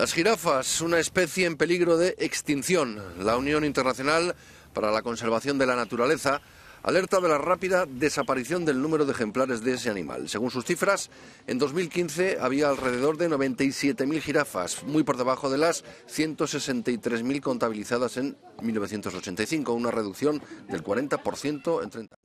Las jirafas, una especie en peligro de extinción. La Unión Internacional para la Conservación de la Naturaleza alerta de la rápida desaparición del número de ejemplares de ese animal. Según sus cifras, en 2015 había alrededor de 97.000 jirafas, muy por debajo de las 163.000 contabilizadas en 1985, una reducción del 40% en 30